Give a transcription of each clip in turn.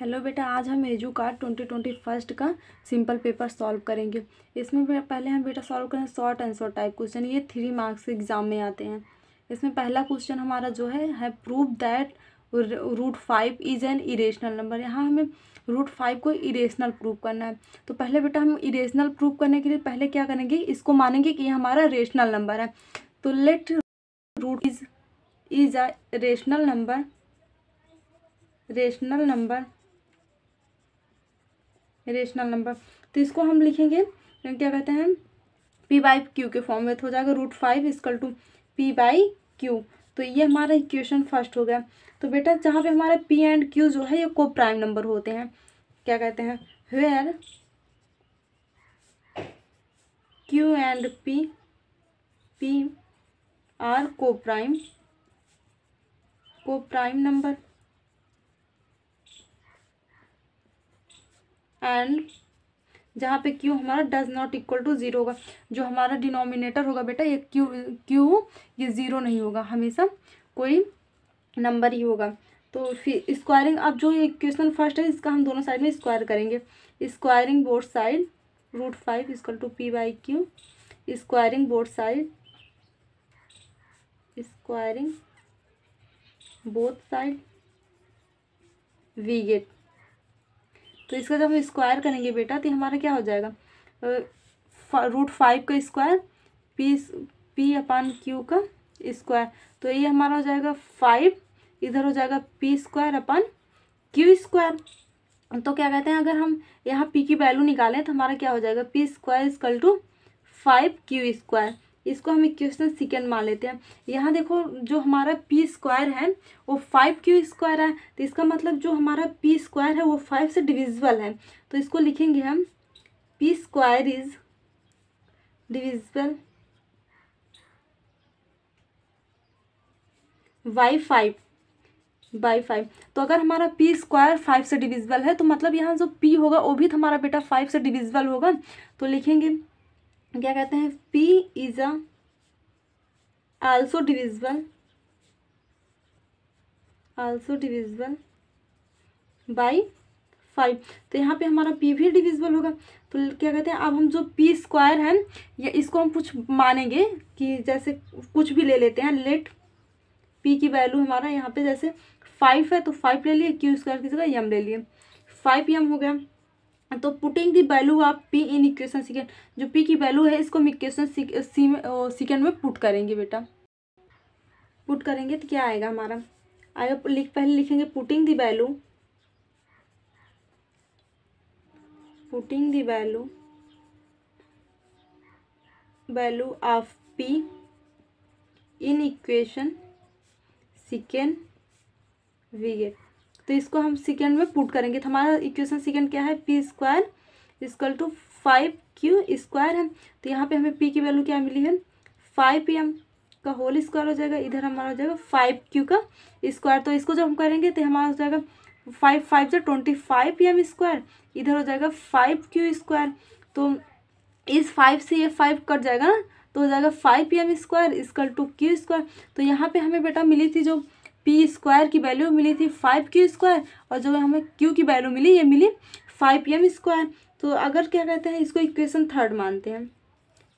hello बेटा आज हम एजू का ट्वेंटी ट्वेंटी फर्स्ट का सिंपल पेपर सॉल्व करेंगे इसमें पहले हम बेटा सॉल्व करें शॉर्ट आंसर टाइप क्वेश्चन ये थ्री मार्क्स एग्ज़ाम में आते हैं इसमें पहला क्वेश्चन हमारा जो है है prove that root five is an irrational number यहाँ हमें रूट फाइव को इरेशनल प्रूव करना है तो पहले बेटा हम इरेशनल प्रूव करने के लिए पहले क्या करेंगे इसको मानेंगे कि ये हमारा रेशनल नंबर है तो let root is is a rational number rational number rational number तो इसको हम लिखेंगे क्या कहते हैं पी बाई क्यू के फॉर्म में तो हो जाएगा root five is equal to p by q तो ये हमारा इक्वेशन फर्स्ट हो गया तो बेटा जहाँ पे हमारा पी एंड क्यू जो है ये को प्राइम नंबर होते हैं क्या कहते हैं where q and p p are coprime coprime number and जहाँ पे क्यू हमारा does not equal to zero होगा जो हमारा डिनोमिनेटर होगा बेटा ये क्यू क्यू ये ज़ीरो नहीं होगा हमेशा कोई नंबर ही होगा तो फिर स्क्वायरिंग अब जो ये क्वेश्चन फर्स्ट है इसका हम दोनों साइड में स्क्वायर करेंगे squaring both side root five is equal to p by q squaring both side squaring both side we get तो इसका जब हम स्क्वायर करेंगे बेटा तो हमारा क्या हो जाएगा रूट फाइव का square p p upon q का स्क्वायर तो ये हमारा हो जाएगा फाइव इधर हो जाएगा p square upon q square तो क्या कहते हैं अगर हम यहाँ पी की वैल्यू निकालें तो हमारा क्या हो जाएगा p square is equal to five q square इसको हम इक्वेशन सिकेंड मान लेते हैं यहाँ देखो जो हमारा पी स्क्वायर है वो फाइव क्यू स्क्वायर है तो इसका मतलब जो हमारा पी स्क्वायर है वो फाइव से डिविजिबल है तो इसको लिखेंगे हम p square is divisible by five by five तो अगर हमारा पी स्क्वायर फाइव से डिविजिबल है तो मतलब यहाँ जो पी होगा वो भी तो हमारा बेटा फाइव से डिविजिबल होगा तो लिखेंगे क्या कहते हैं p is also divisible also divisible by five तो यहाँ पे हमारा पी भी डिविजल होगा तो क्या कहते हैं अब हम जो पी स्क्वायर है या इसको हम कुछ मानेंगे कि जैसे कुछ भी ले लेते हैं लेट पी की वैल्यू हमारा यहाँ पे जैसे फाइव है तो फाइव ले लिए क्यू स्क्वायर की जगह यम ले लिए फाइव यम हो गया तो putting the value of p in equation second जो पी की वैल्यू है इसको हम इक्वेशन सिकेंड uh, में पुट uh, करेंगे बेटा पुट करेंगे तो क्या आएगा हमारा आएगा लिख पहले लिखेंगे putting the value putting the value value of p in equation second we get तो इसको हम सेकेंड में पुट करेंगे तो हमारा इक्वेशन सेकेंड क्या है p square is equal to five q square है तो यहाँ पे हमें पी की वैल्यू क्या मिली है फाइव पी एम का होल स्क्वायर हो जाएगा इधर हमारा हो जाएगा फाइव क्यू का स्क्वायर तो इसको जब हम करेंगे तो हमारा हो जाएगा फाइव फाइव जो twenty five p m square इधर हो जाएगा फाइव क्यू स्क्वायर तो इस फाइव से ये फाइव कट जाएगा ना तो हो जाएगा five p m square is equal to q square तो यहाँ पर हमें बेटा मिली थी जो पी स्क्वायर की वैल्यू मिली थी फाइव क्यू स्क्वायर और जब हमें क्यू की वैल्यू मिली ये मिली फाइव एम स्क्वायर तो अगर क्या कहते हैं इसको इक्वेशन थर्ड मानते हैं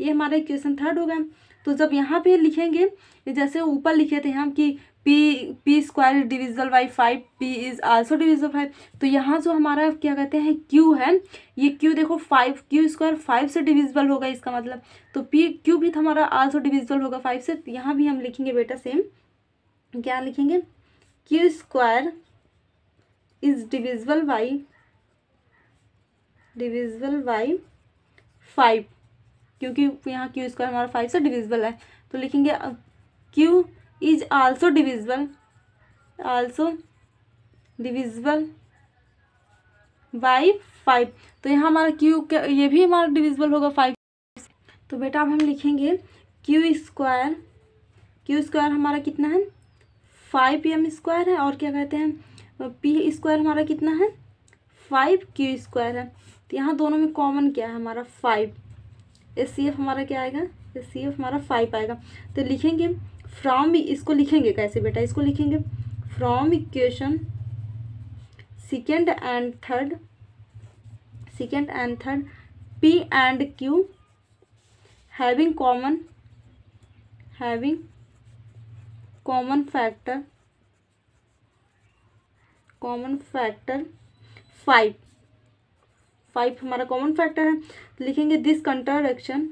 ये हमारा इक्वेशन थर्ड हो गया तो जब यहाँ पे लिखेंगे जैसे ऊपर लिखे थे हम कि p p square divisible by five p is also divisible five तो यहाँ जो हमारा क्या कहते हैं क्यू है ये क्यू देखो फाइव क्यू स्क्वायर फाइव से डिविजल होगा इसका मतलब तो पी क्यू भी हमारा आल्सो डिविजल होगा फाइव से यहाँ भी हम लिखेंगे बेटा सेम क्या लिखेंगे q square is divisible by divisible by five क्योंकि यहाँ क्यू स्क्वायर हमारा फाइव से डिविजल है तो लिखेंगे q is also divisible also divisible by five तो यहाँ हमारा क्यू ये भी हमारा डिविजल होगा फाइव तो बेटा अब हम लिखेंगे क्यू स्क्वायर क्यू स्क्वायर हमारा कितना है फाइव पी एम स्क्वायर है और क्या कहते हैं पी स्क्वायर हमारा कितना है फाइव क्यू स्क्वायर है तो यहाँ दोनों में कॉमन क्या है हमारा फाइव एस सी एफ हमारा क्या आएगा एस सी एफ हमारा फाइव आएगा तो लिखेंगे फ्रॉम इसको लिखेंगे कैसे बेटा इसको लिखेंगे from equation second and third second and third p and q having common having common factor common factor five five हमारा कॉमन फैक्टर है तो लिखेंगे this contradiction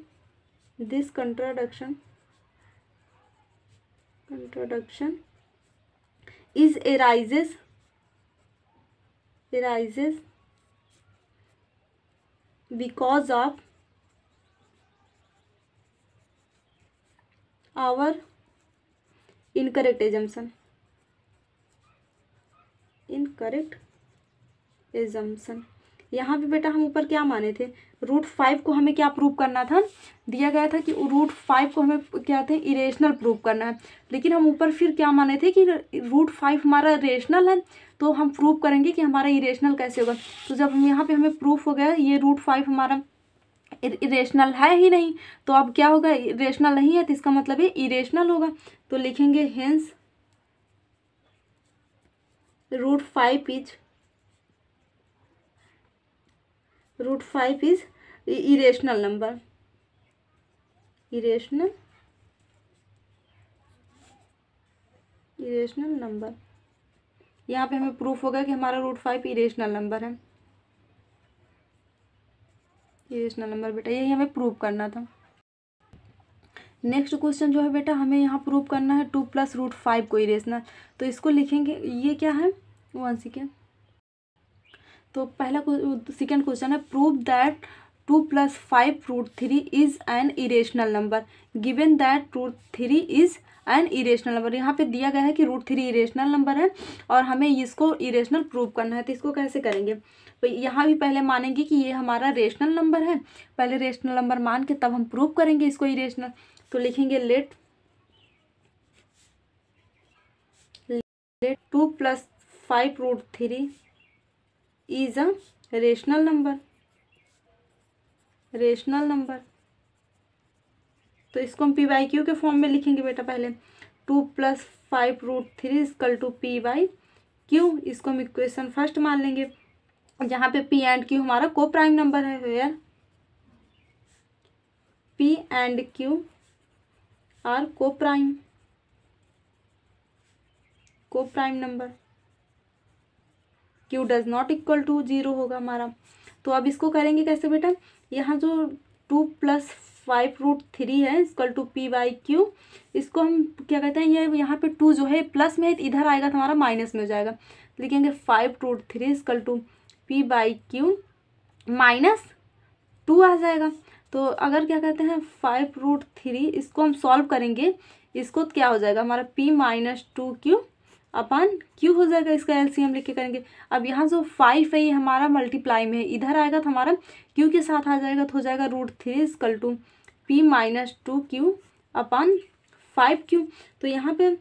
this contradiction contradiction is arises arises because of our incorrect assumption incorrect assumption यहाँ पे बेटा हम ऊपर क्या माने थे रूट फाइव को हमें क्या प्रूव करना था दिया गया था कि रूट फाइव को हमें क्या थे इरेशनल प्रूव करना है लेकिन हम ऊपर फिर क्या माने थे कि रूट फाइव हमारा रेशनल है तो हम प्रूव करेंगे कि हमारा इरेशनल कैसे होगा तो जब हम यहाँ पे हमें प्रूफ हो गया ये रूट फाइव हमारा इरेशनल है ही नहीं तो अब क्या होगा इरेशनल नहीं है तो इसका मतलब ये इरेशनल होगा तो लिखेंगे hence root five is root five is irrational number irrational irrational number यहाँ पे हमें प्रूफ होगा कि हमारा रूट फाइव इरेशनल नंबर है इरेशनल नंबर बेटा यही हमें प्रूव करना था नेक्स्ट क्वेश्चन जो है बेटा हमें यहाँ प्रूव करना है टू प्लस रूट फाइव को इरेशनल तो इसको लिखेंगे ये क्या है वन सेकेंड तो पहला सेकेंड क्वेश्चन है prove that two plus five root three is an irrational number given that root three is an irrational number यहाँ पे दिया गया है कि रूट थ्री इरेशनल नंबर है और हमें इसको इरेशनल प्रूव करना है तो इसको कैसे करेंगे तो यहाँ भी पहले मानेंगे कि ये हमारा रेशनल नंबर है पहले रेशनल नंबर मान के तब हम प्रूव करेंगे इसको इरेशनल तो लिखेंगे let let two plus five root three is a rational number rational number तो इसको हम पी वाई क्यू के फॉर्म में लिखेंगे बेटा पहले two plus five root three is equal to p by q इसको हम इक्वेशन फर्स्ट मान लेंगे जहाँ पे पी एंड क्यू हमारा को प्राइम नंबर है where p and q are coprime coprime number q does not equal to zero होगा हमारा तो अब इसको करेंगे कैसे बेटा यहाँ जो two plus five root three है is equal to p by q इसको हम क्या कहते हैं ये यहाँ पे टू जो है प्लस में है तो इधर आएगा तो हमारा माइनस में हो जाएगा तो लिखेंगे five root three is equal to p by q minus two आ जाएगा तो अगर क्या कहते हैं फाइव रूट थ्री इसको हम सॉल्व करेंगे इसको क्या हो जाएगा हमारा p minus two q upon q हो जाएगा इसका एलसीएम लेके करेंगे अब यहाँ जो फाइव है ये हमारा मल्टीप्लाई में है इधर आएगा तो हमारा क्यू के साथ आ जाएगा तो हो जाएगा root three is equal to p minus two q upon five q तो यहाँ पे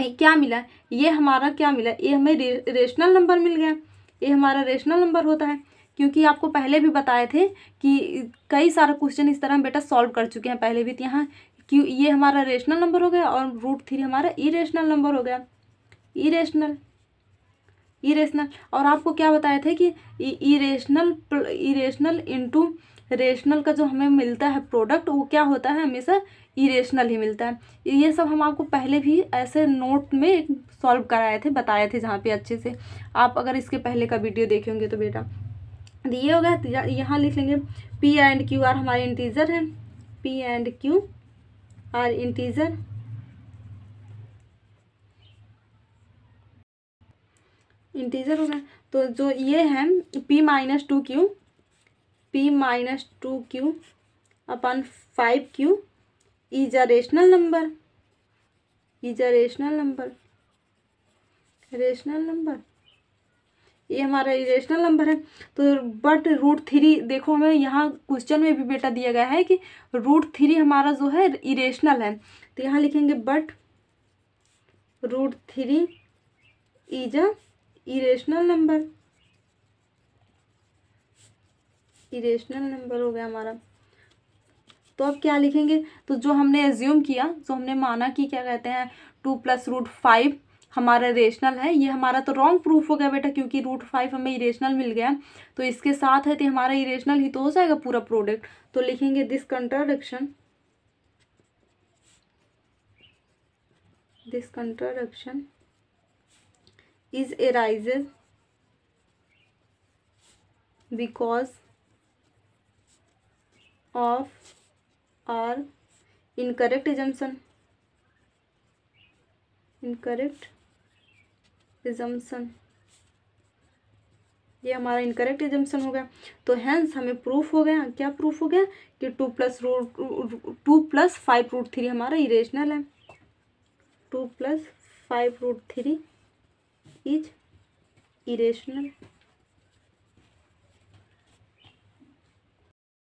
क्या मिला ये हमारा क्या मिला ये हमें रे, रेशनल नंबर मिल गया ये हमारा रेशनल नंबर होता है क्योंकि आपको पहले भी बताए थे कि कई सारा क्वेश्चन इस तरह हम बेटा सॉल्व कर चुके हैं पहले भी तो यहाँ क्यों ये हमारा रेशनल नंबर हो गया और रूट थ्री हमारा इरेशनल नंबर हो गया इरेशनल इरेशनल और आपको क्या बताया था कि इरेशनल इरेशनल इनटू रेशनल का जो हमें मिलता है प्रोडक्ट वो क्या होता है हमेशा इरेशनल ही मिलता है ये सब हम आपको पहले भी ऐसे नोट में सॉल्व कराए थे बताए थे जहाँ पे अच्छे से आप अगर इसके पहले का वीडियो देखे होंगे तो बेटा ये होगा यहाँ लिख लेंगे पी एंड क्यू आर हमारे इंटीजर हैं p and q are integer integer हो गए तो जो ये है p minus two q p minus two q upon five q is a rational number is a rational number rational number ये हमारा इरेशनल नंबर है तो बट रूट थ्री देखो हमें यहाँ क्वेश्चन में भी बेटा दिया गया है कि रूट थ्री हमारा जो है इरेशनल है तो यहाँ लिखेंगे but root three is a irrational number irrational number हो गया हमारा तो अब क्या लिखेंगे तो जो हमने एज्यूम किया जो हमने माना कि क्या कहते हैं टू प्लस रूट फाइव हमारा रेशनल है ये हमारा तो रॉन्ग प्रूफ हो गया बेटा क्योंकि रूट फाइव हमें इरेशनल मिल गया तो इसके साथ है तो हमारा इरेशनल ही तो हो जाएगा पूरा प्रोडक्ट तो लिखेंगे this contradiction this contradiction is arises because of or incorrect assumption incorrect assumption ये हमारा इनकरेक्ट एजम्पन हो गया तो हैंस हमें प्रूफ हो गया क्या प्रूफ हो गया कि two plus root two plus five root three हमारा इरेजनल है two plus five root three is irrational